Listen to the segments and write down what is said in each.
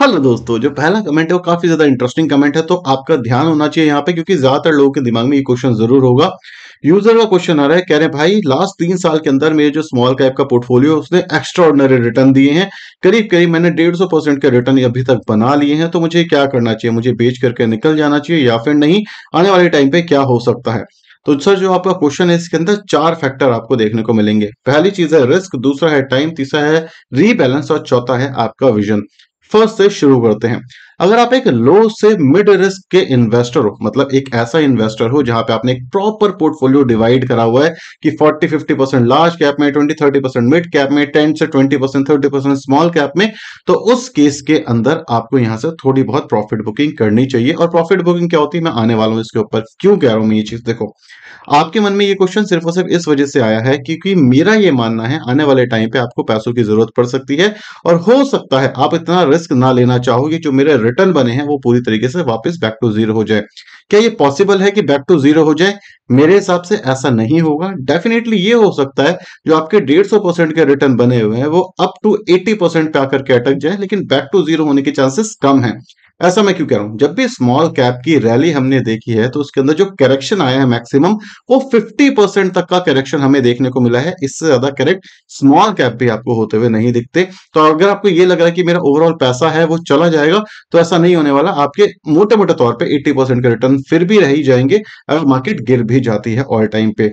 Hello दोस्तों जो पहला कमेंट है वो काफी ज्यादा इंटरेस्टिंग कमेंट है तो आपका ध्यान होना चाहिए यहाँ पे क्योंकि ज्यादातर लोगों के दिमाग में ये क्वेश्चन जरूर होगा यूजर का क्वेश्चन आ रहा है कह रहे हैं भाई लास्ट तीन साल के अंदर मेरे जो स्मॉल कैप का पोर्टफोलियो उसने एक्स्ट्राऑर्डनरी रिटर्न दिए हैं करीब करीब मैंने डेढ़ सौ परसेंट के रिटर्न अभी तक बना लिए हैं तो मुझे क्या करना चाहिए मुझे बेच करके निकल जाना चाहिए या फिर नहीं आने वाले टाइम पे क्या हो सकता है तो सर जो आपका क्वेश्चन है इसके अंदर चार फैक्टर आपको देखने को मिलेंगे पहली चीज है रिस्क दूसरा है टाइम तीसरा है रीबैलेंस और चौथा है आपका विजन फर्स्ट से शुरू करते हैं अगर आप एक लो से मिड रिस्क के इन्वेस्टर हो मतलब एक ऐसा इन्वेस्टर हो जहां पे आपने एक प्रॉपर पोर्टफोलियो डिवाइड करा हुआ है कि 40 50 परसेंट लार्ज कैप में 20 30 परसेंट मिड कैप में 10 से 20 percent thirty percent small cap में तो उस केस के अंदर आपको यहां से थोड़ी बहुत प्रॉफिट बुकिंग करनी चाहिए और प्रॉफिट बुकिंग क्या होती है मैं आने वाला हूं इसके ऊपर क्यों कह रहा हूं मैं ये चीज देखो आपके मन में ये क्वेश्चन सिर्फ और सिर्फ इस वजह से आया है क्योंकि मेरा ये मानना है आने वाले टाइम पे आपको पैसों की जरूरत पड़ सकती है और हो सकता है आप इतना रिस्क ना लेना चाहोगे जो मेरे रिटर्न बने हैं वो पूरी तरीके से वापस बैक टू जीरो हो जाए क्या ये पॉसिबल है कि बैक टू जीरो हो जाए मेरे हिसाब से ऐसा नहीं होगा डेफिनेटली ये हो सकता है जो आपके डेढ़ सौ परसेंट के रिटर्न बने हुए हैं वो अप टू एटी परसेंट पे आकर के अटक जाए लेकिन बैक टू जीरो होने के चांसेस कम है ऐसा मैं क्यों कह रहा हूं जब भी स्मॉल कैप की रैली हमने देखी है तो उसके अंदर जो करेक्शन आया है मैक्सिमम वो 50 परसेंट तक का करेक्शन हमें देखने को मिला है इससे ज्यादा करेक्ट स्मॉल कैप भी आपको होते हुए नहीं दिखते तो अगर आपको ये लग रहा है कि मेरा ओवरऑल पैसा है वो चला जाएगा तो ऐसा नहीं होने वाला आपके मोटे मोटे तौर पर एट्टी के रिटर्न फिर भी रह जाएंगे अगर मार्केट गिर भी जाती है ऑल टाइम पे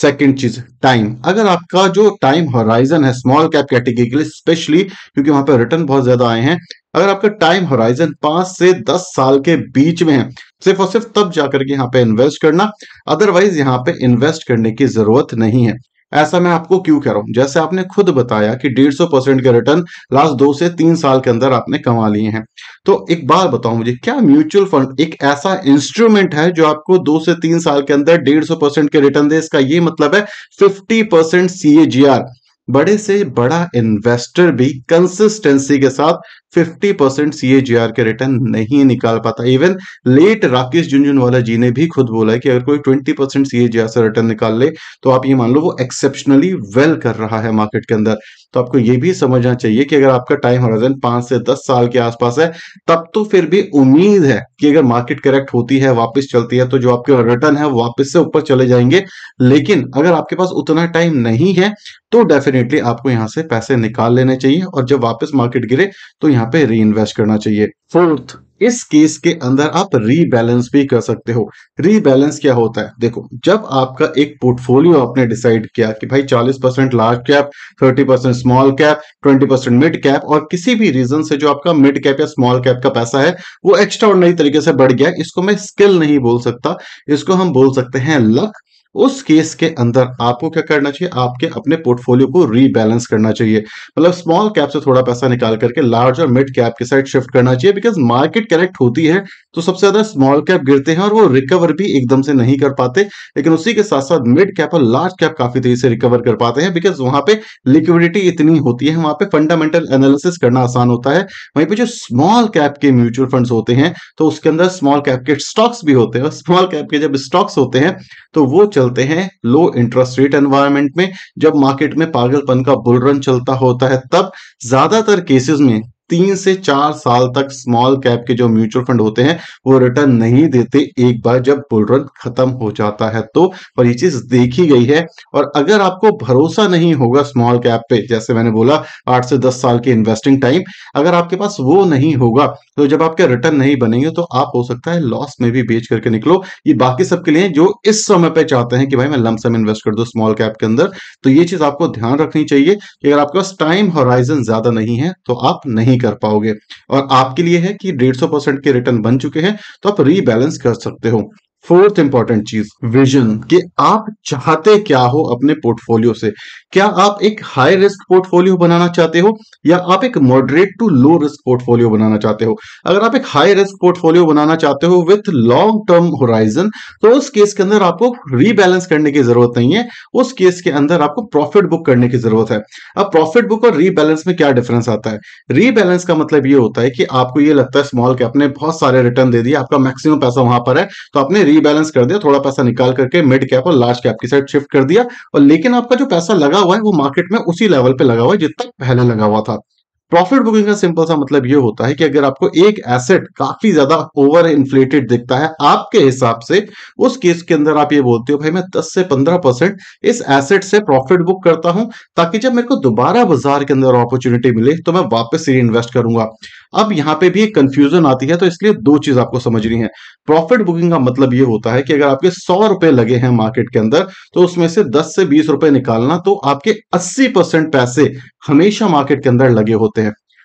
सेकेंड चीज टाइम अगर आपका जो टाइम हॉराइजन है स्मॉल कैप कैटेगरी के लिए स्पेशली क्योंकि वहां पर रिटर्न बहुत ज्यादा आए हैं अगर आपका टाइम होराइजन पांच से दस साल के बीच में है सिर्फ और सिर्फ तब जाकर के यहाँ पे इन्वेस्ट करना अदरवाइज यहाँ पे इन्वेस्ट करने की जरूरत नहीं है ऐसा मैं आपको क्यों कह रहा हूं जैसे आपने खुद बताया कि डेढ़ सौ परसेंट के रिटर्न लास्ट दो से तीन साल के अंदर आपने कमा लिए हैं तो एक बार बताओ मुझे क्या म्यूचुअल फंड एक ऐसा इंस्ट्रूमेंट है जो आपको दो से तीन साल के अंदर डेढ़ सौ परसेंट के रिटर्न दे इसका ये मतलब है फिफ्टी परसेंट सी बड़े से बड़ा इन्वेस्टर भी कंसिस्टेंसी के साथ 50 परसेंट सी के रिटर्न नहीं निकाल पाता इवन लेट राकेश झुंझुनवाला जी ने भी खुद बोला है कि अगर कोई 20 परसेंट सी से रिटर्न निकाल ले तो आप ये मान लो वो एक्सेप्शनली वेल कर रहा है मार्केट के अंदर तो आपको ये भी समझना चाहिए कि अगर आपका टाइम हॉराइजन पांच से दस साल के आसपास है तब तो फिर भी उम्मीद है कि अगर मार्केट करेक्ट होती है वापस चलती है तो जो आपके रिटर्न है वापस से ऊपर चले जाएंगे लेकिन अगर आपके पास उतना टाइम नहीं है तो डेफिनेटली आपको यहां से पैसे निकाल लेने चाहिए और जब वापस मार्केट गिरे तो यहां यहाँ पे री इन्वेस्ट करना चाहिए फोर्थ इस केस के अंदर आप रीबैलेंस भी कर सकते हो रीबैलेंस क्या होता है देखो जब आपका एक पोर्टफोलियो आपने डिसाइड किया कि भाई 40 percent large cap 30 percent small cap 20 percent mid cap और किसी भी रीजन से जो आपका मिड कैप या स्मॉल कैप का पैसा है वो एक्स्ट्रा तरीके से बढ़ गया इसको मैं स्किल नहीं बोल सकता इसको हम बोल सकते हैं लक उस केस के अंदर आपको क्या करना चाहिए आपके अपने पोर्टफोलियो को रीबैलेंस करना चाहिए मतलब स्मॉल कैप से थोड़ा पैसा निकाल करके लार्ज और मिड कैप के साइड शिफ्ट करना चाहिए बिकॉज मार्केट करेक्ट होती है तो सबसे ज्यादा स्मॉल कैप गिरते हैं और वो रिकवर भी एकदम से नहीं कर पाते लेकिन उसी के साथ साथ मिड कैप और लार्ज कैप काफी तेजी से रिकवर कर पाते हैं बिकॉज वहां पे लिक्विडिटी इतनी होती है वहां पे फंडामेंटल एनालिसिस करना आसान होता है वहीं पर जो स्मॉल कैप के म्यूचुअल फंड होते हैं तो उसके अंदर स्मॉल कैप के स्टॉक्स भी होते हैं स्मॉल कैप के जब स्टॉक्स होते हैं तो वो चलते हैं लो इंटरेस्ट रेट एनवायरमेंट में जब मार्केट में पागलपन का बुल रन चलता होता है तब ज्यादातर केसेस में तीन से चार साल तक स्मॉल कैप के जो म्यूचुअल फंड होते हैं वो रिटर्न नहीं देते एक बार जब बुलरन खत्म हो जाता है तो पर ये चीज देखी गई है और अगर आपको भरोसा नहीं होगा स्मॉल कैप पे जैसे मैंने बोला आठ से दस साल की इन्वेस्टिंग टाइम अगर आपके पास वो नहीं होगा तो जब आपके रिटर्न नहीं बनेंगे तो आप हो सकता है लॉस में भी बेच करके निकलो ये बाकी सबके लिए जो इस समय पर चाहते हैं कि भाई मैं लमसम इन्वेस्ट कर दो स्मॉल कैप के अंदर तो ये चीज आपको ध्यान रखनी चाहिए कि अगर आपके पास टाइम होराइजन ज्यादा नहीं है तो आप नहीं कर पाओगे और आपके लिए है कि डेढ़ परसेंट के रिटर्न बन चुके हैं तो आप रीबैलेंस कर सकते हो फोर्थ इंपॉर्टेंट चीज विजन कि आप चाहते क्या हो अपने पोर्टफोलियो से क्या आप एक हाई रिस्क पोर्टफोलियो बनाना चाहते हो या आप एक moderate to low risk portfolio बनाना चाहते हो अगर आप एक हाई रिस्क पोर्टफोलियो बनाना चाहते हो विथ लॉन्ग टर्म होराइजन तो उस केस के अंदर आपको रीबैलेंस करने की जरूरत नहीं है उस केस के अंदर आपको प्रॉफिट बुक करने की जरूरत है अब प्रॉफिट बुक और रीबैलेंस में क्या डिफरेंस आता है रीबैलेंस का मतलब ये होता है कि आपको ये लगता है स्मॉल कैप ने बहुत सारे रिटर्न दे दिए आपका मैक्सिमम पैसा वहां पर है तो आपने रीबैलेंस कर दिया थोड़ा पैसा निकाल करके मिड कैप और लार्ज कैप की साइड शिफ्ट कर दिया और लेकिन आपका जो पैसा लगा हुआ है वो मार्केट में उसी लेवल पे लगा हुआ है जितना पहले लगा हुआ था प्रॉफिट बुकिंग का सिंपल सा मतलब ये होता है कि अगर आपको एक एसेट काफी ज्यादा ओवर इन्फ्लेटेड दिखता है आपके हिसाब से उस केस के अंदर आप ये बोलते हो भाई मैं 10 से 15 परसेंट इस एसेट से प्रॉफिट बुक करता हूं ताकि जब मेरे को दोबारा बाजार के अंदर अपॉर्चुनिटी मिले तो मैं वापस री इन्वेस्ट करूंगा अब यहाँ पे भी एक कंफ्यूजन आती है तो इसलिए दो चीज आपको समझनी है प्रॉफिट बुकिंग का मतलब ये होता है कि अगर आपके सौ रुपए लगे हैं मार्केट के अंदर तो उसमें से दस से बीस रुपए निकालना तो आपके अस्सी पैसे हमेशा मार्केट के अंदर लगे होते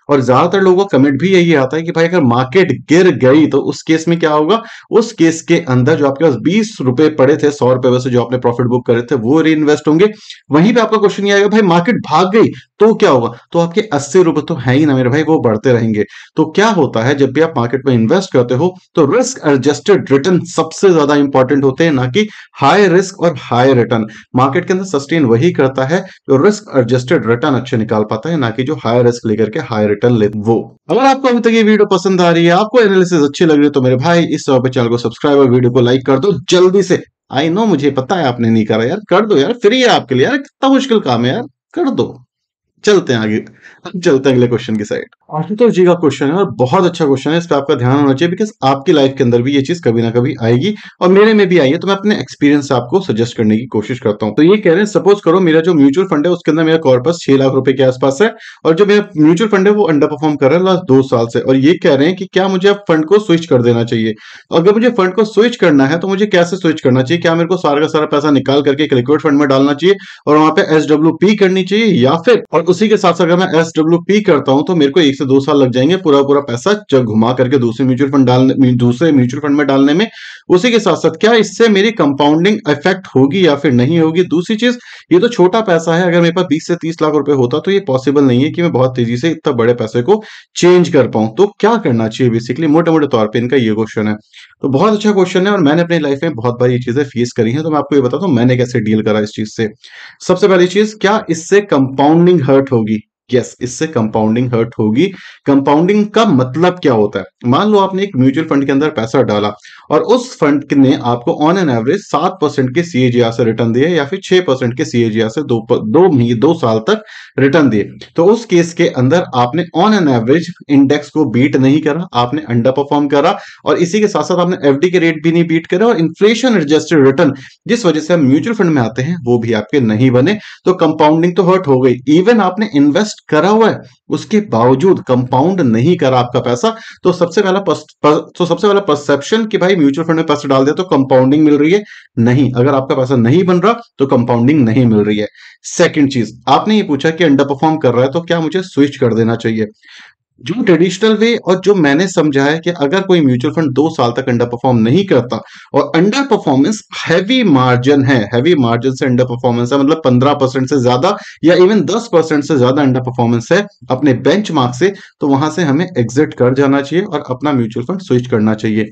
और ज्यादातर लोगों का कमेंट भी यही आता है कि भाई अगर मार्केट गिर गई तो उस केस में क्या होगा उस केस के अंदर जो आपके पास बीस रुपए पड़े थे सौ रुपए वैसे जो आपने प्रॉफिट बुक करे थे वो री इन्वेस्ट होंगे वहीं पे आपका क्वेश्चन ये आएगा भाई मार्केट भाग गई तो क्या होगा तो आपके अस्सी रुपए तो है ही ना मेरे भाई वो बढ़ते रहेंगे तो क्या होता है जब भी आप मार्केट में इन्वेस्ट करते हो तो रिस्क एडजस्टेड रिटर्न सबसे ज्यादा इंपॉर्टेंट होते हैं ना कि हाई रिस्क और हाई रिटर्न मार्केट के अंदर सस्टेन वही करता है जो रिस्क एडजस्टेड रिटर्न अच्छे निकाल पाता है ना कि जो हाई रिस्क लेकर के हाई रिटर्न ले वो अगर आपको अभी तक ये वीडियो पसंद आ रही है आपको एनालिसिस अच्छी लग रही है तो मेरे भाई इस पे चैनल को सब्सक्राइब और वीडियो को लाइक कर दो जल्दी से आई नो मुझे पता है आपने नहीं करा यार कर दो यार फ्री है आपके लिए यार कितना मुश्किल काम है यार कर दो चलते हैं आगे हम चलते हैं अगले क्वेश्चन की साइड आशुतोष जी का क्वेश्चन है और बहुत अच्छा क्वेश्चन है इस पर आपका ध्यान होना चाहिए बिकॉज आपकी लाइफ के अंदर भी ये चीज कभी ना कभी आएगी और मेरे में भी आई है तो मैं अपने एक्सपीरियंस आपको सजेस्ट करने की कोशिश करता हूँ तो ये कह रहे हैं सपोज करो मेरा जो म्यूचुअल फंड है उसके अंदर मेरा कॉर्पस छह लाख रुपए के आसपास है और जो मेरा म्यूचुअल फंड है वो अंडर परफॉर्म कर रहा है लास्ट दो साल से और ये कह रहे हैं कि क्या मुझे अब फंड को स्विच कर देना चाहिए अगर मुझे फंड को स्विच करना है तो मुझे कैसे स्विच करना चाहिए क्या मेरे को सारा का सारा पैसा निकाल करके एक लिक्विड फंड में डालना चाहिए और वहां पर एसडब्ल्यू करनी चाहिए या फिर और उसी के साथ अगर मैं एस डब्ल्यू पी करता हूं तो मेरे को एक से दो साल लग जाएंगे पूरा पूरा पैसा घुमा करके दूसरे म्यूचुअल फंड डालने दूसरे म्यूचुअल फंड में डालने में उसी के साथ साथ क्या इससे मेरी कंपाउंडिंग इफेक्ट होगी या फिर नहीं होगी दूसरी चीज ये तो छोटा पैसा है अगर मेरे पास बीस से तीस लाख रुपए होता तो ये पॉसिबल नहीं है कि मैं बहुत तेजी से इतना बड़े पैसे को चेंज कर पाऊं तो क्या करना चाहिए बेसिकली मोटे मोटे तौर पर इनका ये क्वेश्चन है तो बहुत अच्छा क्वेश्चन है और मैंने अपनी लाइफ में बहुत बार ये चीजें फेस करी है तो मैं आपको ये बताता हूँ मैंने कैसे डील करा इस चीज से सबसे पहली चीज क्या इससे कंपाउंडिंग हर्ट होगी यस इससे कंपाउंडिंग हर्ट होगी कंपाउंडिंग का मतलब क्या होता है मान लो आपने एक म्यूचुअल फंड के अंदर पैसा डाला और उस फंड ने आपको ऑन एन एवरेज सात परसेंट के सीएजीआर से रिटर्न दिए या फिर छह परसेंट के सीएजीआर से दो दो दो साल तक रिटर्न दिए तो उस केस के अंदर आपने ऑन एन एवरेज इंडेक्स को बीट नहीं करा आपने अंडर परफॉर्म करा और इसी के साथ साथ आपने एफ के रेट भी नहीं बीट करा और इन्फ्लेशन एडजस्टेड रिटर्न जिस वजह से हम म्यूचुअल फंड में आते हैं वो भी आपके नहीं बने तो कंपाउंडिंग तो हर्ट हो गई इवन आपने इन्वेस्ट इन्वेस्ट करा हुआ है उसके बावजूद कंपाउंड नहीं करा आपका पैसा तो सबसे पहला पस, तो सबसे पहला परसेप्शन कि भाई म्यूचुअल फंड में पैसा डाल दिया तो कंपाउंडिंग मिल रही है नहीं अगर आपका पैसा नहीं बन रहा तो कंपाउंडिंग नहीं मिल रही है सेकेंड चीज आपने ये पूछा कि अंडर परफॉर्म कर रहा है तो क्या मुझे स्विच कर देना चाहिए जो ट्रेडिशनल वे और जो मैंने समझा है कि अगर कोई म्यूचुअल फंड दो साल तक अंडर परफॉर्म नहीं करता और अंडर परफॉर्मेंस हैवी मार्जिन है हैवी मार्जिन से अंडर परफॉर्मेंस है मतलब पंद्रह परसेंट से ज्यादा या इवन दस परसेंट से ज्यादा अंडर परफॉर्मेंस है अपने बेंच से तो वहां से हमें एग्जिट कर जाना चाहिए और अपना म्यूचुअल फंड स्विच करना चाहिए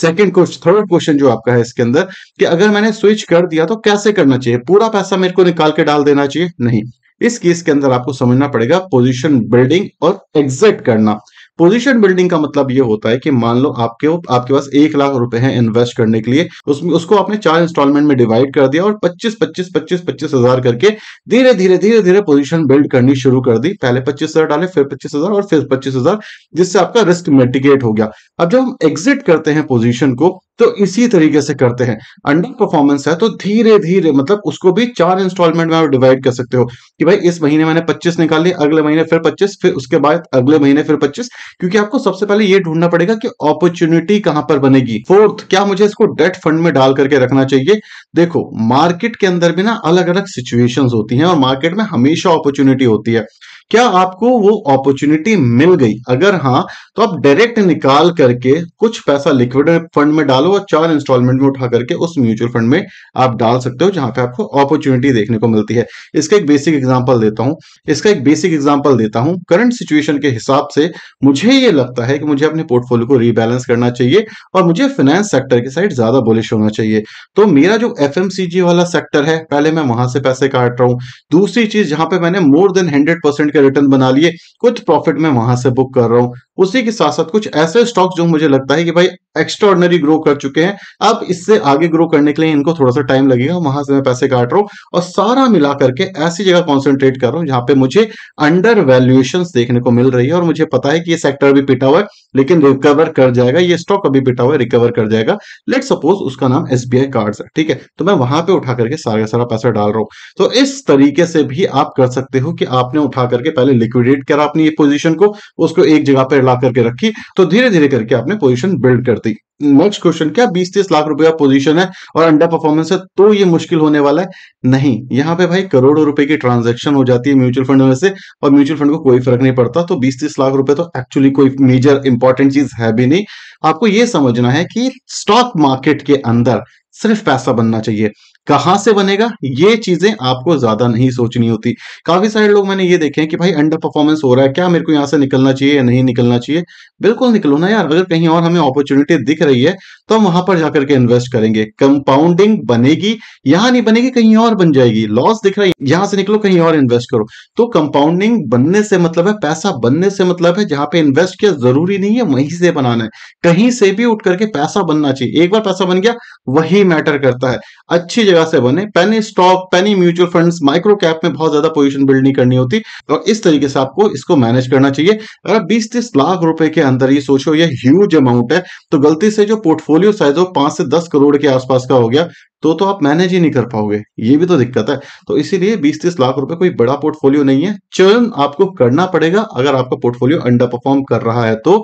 सेकेंड क्वेश्चन थर्ड क्वेश्चन जो आपका है इसके अंदर कि अगर मैंने स्विच कर दिया तो कैसे करना चाहिए पूरा पैसा मेरे को निकाल के डाल देना चाहिए नहीं इस केस के अंदर आपको समझना पड़ेगा पोजीशन बिल्डिंग और एग्जिट करना पोजीशन बिल्डिंग का मतलब ये होता है कि मान लो आपके आपके पास एक लाख रुपए हैं इन्वेस्ट करने के लिए उसमें उसको आपने चार इंस्टॉलमेंट में डिवाइड कर दिया और 25 25 25 पच्चीस हजार करके धीरे धीरे धीरे धीरे पोजीशन बिल्ड करनी शुरू कर दी पहले पच्चीस हजार डाले फिर पच्चीस हजार और फिर पच्चीस हजार जिससे आपका रिस्क मेटिकेट हो गया अब जब हम एग्जिट करते हैं पोजिशन को तो इसी तरीके से करते हैं अंडर परफॉर्मेंस है तो धीरे धीरे मतलब उसको भी चार इंस्टॉलमेंट में आप डिवाइड कर सकते हो कि भाई इस महीने मैंने 25 निकाल लिया अगले महीने फिर 25 फिर उसके बाद अगले महीने फिर 25 क्योंकि आपको सबसे पहले ये ढूंढना पड़ेगा कि अपॉर्चुनिटी कहां पर बनेगी फोर्थ क्या मुझे इसको डेट फंड में डाल करके रखना चाहिए देखो मार्केट के अंदर भी ना अलग अलग सिचुएशन होती है और मार्केट में हमेशा अपॉर्चुनिटी होती है क्या आपको वो अपॉर्चुनिटी मिल गई अगर हाँ तो आप डायरेक्ट निकाल करके कुछ पैसा लिक्विड फंड में डाल डालो और चार इंस्टॉलमेंट में उठा करके उस म्यूचुअल फंड में आप डाल सकते हो जहां पे आपको अपॉर्चुनिटी देखने को मिलती है इसका एक बेसिक एग्जाम्पल देता हूँ इसका एक बेसिक एग्जाम्पल देता हूँ करंट सिचुएशन के हिसाब से मुझे ये लगता है कि मुझे अपने पोर्टफोलियो को रीबैलेंस करना चाहिए और मुझे फाइनेंस सेक्टर की साइड ज्यादा बोलिश होना चाहिए तो मेरा जो एफ वाला सेक्टर है पहले मैं वहां से पैसे काट रहा हूँ दूसरी चीज जहां पे मैंने मोर देन हंड्रेड परसेंट के रिटर्न बना लिए कुछ प्रॉफिट मैं वहां से बुक कर रहा हूँ उसी के साथ साथ कुछ ऐसे स्टॉक्स जो मुझे लगता है कि भाई एक्स्ट्रॉर्डनरी ग्रो कर चुके हैं अब इससे आगे ग्रो करने के लिए इनको थोड़ा सा टाइम लगेगा वहां से मैं पैसे काट रहा हूं और सारा मिला करके ऐसी जगह कॉन्सेंट्रेट कर रहा हूं जहां पे मुझे अंडर वैल्यूएशन देखने को मिल रही है और मुझे पता है कि ये सेक्टर भी पिटा हुआ है लेकिन रिकवर कर जाएगा ये स्टॉक अभी पिटा हुआ है रिकवर कर जाएगा लेट सपोज उसका नाम एस बी है ठीक है तो मैं वहां पर उठा करके सारा सारा पैसा डाल रहा हूँ तो इस तरीके से भी आप कर सकते हो कि आपने उठा करके पहले लिक्विडेट करा अपनी पोजिशन को उसको एक जगह पर ला करके रखी तो धीरे धीरे करके आपने पोजीशन बिल्ड कर दी नेक्स्ट क्वेश्चन क्या बीस तीस लाख रुपए का पोजीशन है और अंडर परफॉर्मेंस है तो ये मुश्किल होने वाला है नहीं यहाँ पे भाई करोड़ों रुपए की ट्रांजैक्शन हो जाती है म्यूचुअल फंड में से और म्यूचुअल फंड को कोई फर्क नहीं पड़ता तो बीस तीस लाख रुपए तो एक्चुअली कोई मेजर इंपॉर्टेंट चीज है भी नहीं आपको ये समझना है कि स्टॉक मार्केट के अंदर सिर्फ पैसा बनना चाहिए कहां से बनेगा ये चीजें आपको ज्यादा नहीं सोचनी होती काफी सारे लोग मैंने ये देखे हैं कि भाई अंडर परफॉर्मेंस हो रहा है क्या मेरे को यहां से निकलना चाहिए या नहीं निकलना चाहिए बिल्कुल निकलो ना यार अगर कहीं और हमें अपॉर्चुनिटी दिख रही है तो हम वहां पर जाकर के इन्वेस्ट करेंगे कंपाउंडिंग बनेगी यहाँ नहीं बनेगी कहीं और बन जाएगी लॉस दिख रहा है यहां से निकलो कहीं और इन्वेस्ट करो तो कंपाउंडिंग बनने से मतलब है पैसा बनने से मतलब है जहां पे इन्वेस्ट किया जरूरी नहीं है वहीं से बनाना है कहीं से भी उठ करके पैसा बनना चाहिए एक बार पैसा बन गया वही मैटर करता है अच्छी जगह से बने penny stock penny mutual funds micro cap में बहुत ज्यादा पोजीशन बिल्ड नहीं करनी होती और इस तरीके से आपको इसको मैनेज करना चाहिए अगर बीस तीस लाख रुपए के अंदर ये सोचो ये ह्यूज अमाउंट है तो गलती से जो पोर्टफोलियो साइज हो पांच से दस करोड़ के आसपास का हो गया तो तो आप मैनेज ही नहीं कर पाओगे ये भी तो दिक्कत है तो इसीलिए 20-30 लाख रुपए कोई बड़ा पोर्टफोलियो नहीं है चर्न आपको करना पड़ेगा अगर आपका पोर्टफोलियो अंडर परफॉर्म कर रहा है तो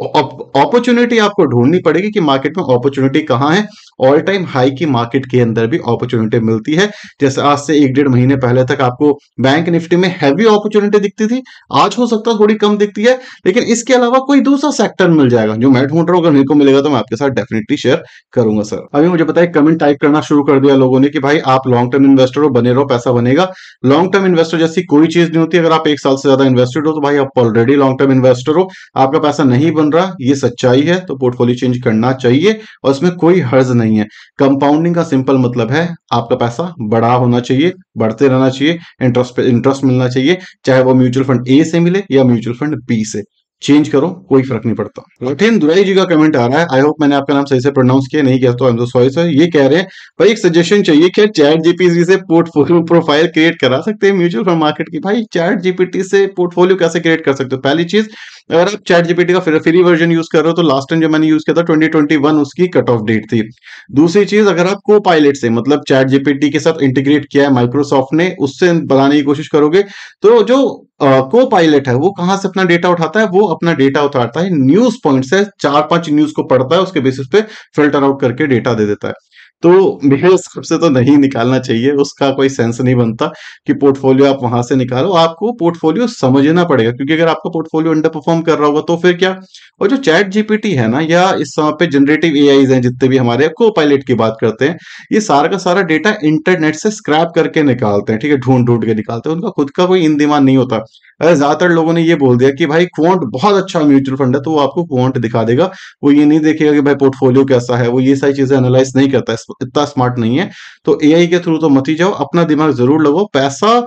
अपॉर्चुनिटी आपको ढूंढनी पड़ेगी कि मार्केट में अपॉर्चुनिटी कहाँ है ऑल टाइम हाई की मार्केट के अंदर भी अपॉर्चुनिटी मिलती है जैसे आज से एक डेढ़ महीने पहले तक आपको बैंक निफ्टी में हैवी अपॉर्चुनिटी दिखती थी आज हो सकता है थोड़ी कम दिखती है लेकिन इसके अलावा कोई दूसरा सेक्टर मिल जाएगा जो मैं ढूंढ रहा हूँ अगर मेरे को मिलेगा तो मैं आपके साथ डेफिनेटली शेयर करूंगा सर अभी मुझे बताया कमेंट टाइप करना शुरू कर दिया लोगों ने कि भाई आप लॉन्ग टर्म इन्वेस्टर हो बने रहो पैसा बनेगा लॉन्ग टर्म इन्वेस्टर जैसी कोई चीज नहीं होती अगर आप एक साल से ज्यादा इन्वेस्टेड हो तो भाई आप ऑलरेडी लॉन्ग टर्म इन्वेस्टर हो आपका पैसा नहीं बन रहा ये सच्चाई है तो पोर्टफोलियो चेंज करना चाहिए और इसमें कोई हर्ज नहीं है कंपाउंडिंग का सिंपल मतलब है आपका पैसा बड़ा होना चाहिए बढ़ते रहना चाहिए इंटरेस्ट इंटरेस्ट मिलना चाहिए चाहे वो म्यूचुअल फंड ए से मिले या म्यूचुअल फंड बी से चेंज करो कोई फर्क नहीं पड़ता रथिन दुराई जी का कमेंट आ रहा है आई होप मैंने आपका नाम सही से प्रोनाउंस किया नहीं किया तो आई एम सॉरी सर ये कह रहे हैं भाई एक सजेशन चाहिए क्या चैट जीपीटी से पोर्टफोलियो प्रोफाइल क्रिएट करा सकते हैं म्यूचुअल फंड मार्केट की भाई चैट जीपीटी से पोर्टफोलियो कैसे क्रिएट कर सकते हो पहली चीज अगर आप चैट जीपीटी का फ्री वर्जन यूज कर रहे हो तो लास्ट टाइम जो मैंने यूज किया था 2021 उसकी कट ऑफ डेट थी दूसरी चीज अगर आप को पायलट से मतलब चैट जीपीटी के साथ इंटीग्रेट किया है माइक्रोसॉफ्ट ने उससे बनाने की कोशिश करोगे तो जो को पायलट है वो कहां से अपना डेटा उठाता है वो अपना डेटा उतारता है न्यूज पॉइंट से चार पांच न्यूज को पढ़ता है उसके बेसिस पे फिल्टर आउट करके डेटा दे देता है तो मेरे हिसाब से तो नहीं निकालना चाहिए उसका कोई सेंस नहीं बनता कि पोर्टफोलियो आप वहां से निकालो आपको पोर्टफोलियो समझना पड़ेगा क्योंकि अगर आपका पोर्टफोलियो अंडर परफॉर्म कर रहा होगा तो फिर क्या और जो चैट जीपीटी है ना या इस समय पे जनरेटिव ए हैं जितने भी हमारे को पायलट की बात करते हैं ये सारा का सारा डेटा इंटरनेट से स्क्रैप करके निकालते हैं ठीक है ढूंढ ढूंढ के निकालते हैं उनका खुद का कोई इंदिमान नहीं होता ज्यादातर लोगों ने ये बोल दिया कि भाई क्वांट बहुत अच्छा म्यूचुअल फंड है तो वो आपको क्वांट दिखा देगा वो ये नहीं देखेगा कि भाई पोर्टफोलियो कैसा है वो ये सारी चीजें एनालाइज नहीं करता है इतना स्मार्ट नहीं है तो ए के थ्रू तो मत ही जाओ अपना दिमाग जरूर लगाओ पैसा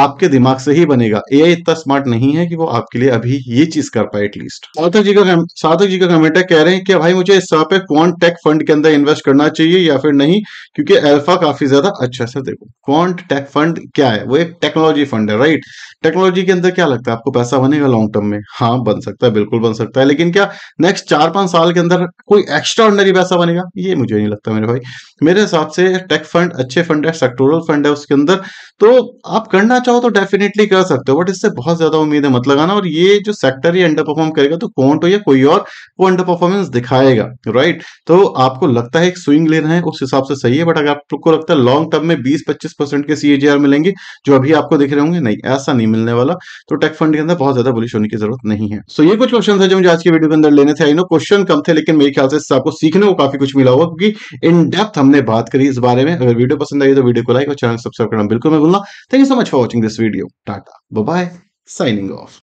आपके दिमाग से ही बनेगा ए इतना स्मार्ट नहीं है कि वो आपके लिए अभी ये चीज कर पाए एटलीस्ट सार्थक जी का सार्थक जी का कमेंट है कह रहे हैं कि भाई मुझे इस पे क्वांट टेक फंड के अंदर इन्वेस्ट करना चाहिए या फिर नहीं क्योंकि अल्फा काफी ज्यादा अच्छा से देखो क्वांट टेक फंड क्या है वो एक टेक्नोलॉजी फंड है राइट टेक्नोलॉजी के अंदर क्या लगता है आपको पैसा बनेगा लॉन्ग टर्म में हाँ बन सकता है बिल्कुल बन सकता है लेकिन क्या नेक्स्ट चार पांच साल के अंदर कोई एक्स्ट्रा ऑर्डनरी पैसा बनेगा ये मुझे नहीं लगता मेरे भाई मेरे हिसाब से टेक फंड अच्छे फंड है सेक्टोरल फंड है उसके अंदर तो आप करना चाहो तो डेफिनेटली कर सकते हो बट इससे बहुत ज्यादा उम्मीद है मत लगाना और ये जो सेक्टर ही अंडर परफॉर्म करेगा तो कॉन्टो तो या कोई और वो अंडर परफॉर्मेंस दिखाएगा राइट तो आपको लगता है एक स्विंग लेना है उस हिसाब से सही है बट अगर आपको लगता है लॉन्ग टर्म में बीस पच्चीस के सीएजीआर मिलेंगे जो अभी आपको दिख रहे होंगे नहीं ऐसा नहीं मिलने वाला तो टेक फंड के अंदर बहुत ज्यादा बुलिश होने की जरूरत नहीं है सो ये कुछ क्वेश्चन है जो मुझे आज के वीडियो के अंदर लेने थे आई नो क्वेश्चन कम थे लेकिन मेरे ख्याल से आपको सीखने को काफी कुछ मिला होगा क्योंकि इन डेप्थ हमने बात करी इस बारे में अगर वीडियो पसंद आई तो वीडियो को लाइक और चैनल सब्सक्राइब करना बिल्कुल मैं बोलना thank you so much for watching this video. Tata. Bye-bye. Signing off.